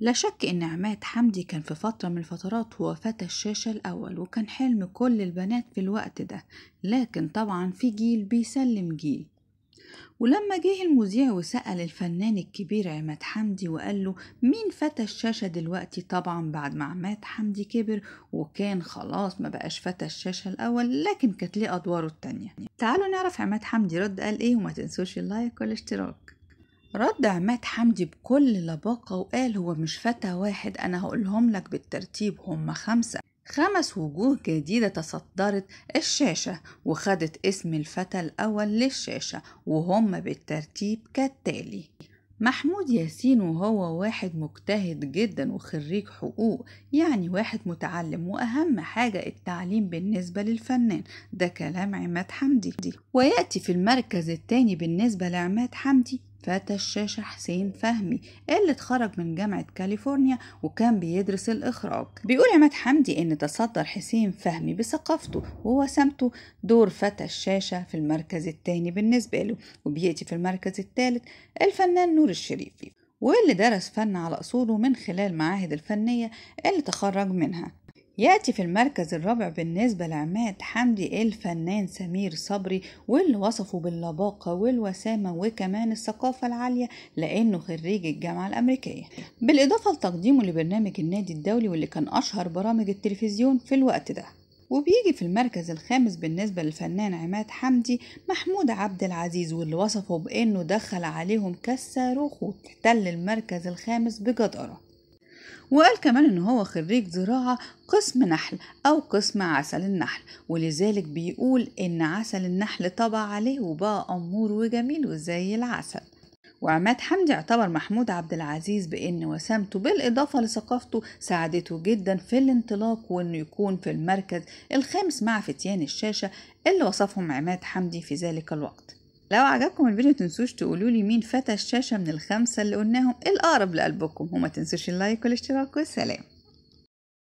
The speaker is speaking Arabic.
لا شك إن عماد حمدي كان في فترة من الفترات هو فتى الشاشة الأول وكان حلم كل البنات في الوقت ده لكن طبعا في جيل بيسلم جيل ولما جه المذيع وسأل الفنان الكبير عماد حمدي وقال له مين فتى الشاشة دلوقتي طبعا بعد ما عماد حمدي كبر وكان خلاص ما بقاش فتى الشاشة الأول لكن كانت ليه أدواره التانية تعالوا نعرف عماد حمدي رد قال إيه وما تنسوش اللايك والاشتراك رد عماد حمدي بكل لباقة وقال هو مش فتى واحد أنا هقولهم لك بالترتيب هم خمسة خمس وجوه جديدة تصدرت الشاشة وخدت اسم الفتى الأول للشاشة وهم بالترتيب كالتالي محمود ياسين وهو واحد مجتهد جدا وخريج حقوق يعني واحد متعلم وأهم حاجة التعليم بالنسبة للفنان ده كلام عماد حمدي ويأتي في المركز الثاني بالنسبة لعماد حمدي فتى الشاشة حسين فهمي اللي اتخرج من جامعة كاليفورنيا وكان بيدرس الإخراج بيقول عماد حمدي إن تصدر حسين فهمي بثقافته ووسامته دور فتى الشاشة في المركز الثاني بالنسبة له وبيأتي في المركز الثالث الفنان نور الشريفي واللي درس فن على أصوله من خلال معاهد الفنية اللي تخرج منها يأتي في المركز الرابع بالنسبة لعماد حمدي الفنان سمير صبري واللي وصفه باللباقة والوسامة وكمان الثقافة العالية لأنه خريج الجامعة الأمريكية بالإضافة لتقديمه لبرنامج النادي الدولي واللي كان أشهر برامج التلفزيون في الوقت ده وبيجي في المركز الخامس بالنسبة للفنان عماد حمدي محمود عبد العزيز واللي وصفه بأنه دخل عليهم كالصاروخ واحتل المركز الخامس بجدارة وقال كمان ان هو خريج زراعة قسم نحل او قسم عسل النحل ولذلك بيقول ان عسل النحل طبع عليه وبقى امور وجميل وزي العسل وعماد حمدي اعتبر محمود عبد العزيز بان وسامته بالاضافه لثقافته ساعدته جدا في الانطلاق وانه يكون في المركز الخامس مع فتيان الشاشه اللي وصفهم عماد حمدي في ذلك الوقت لو عجبكم الفيديو تنسوش تقولولي مين فتى الشاشة من الخمسة اللي قلناهم الأقرب لقلبكم وما تنسوش اللايك والاشتراك والسلام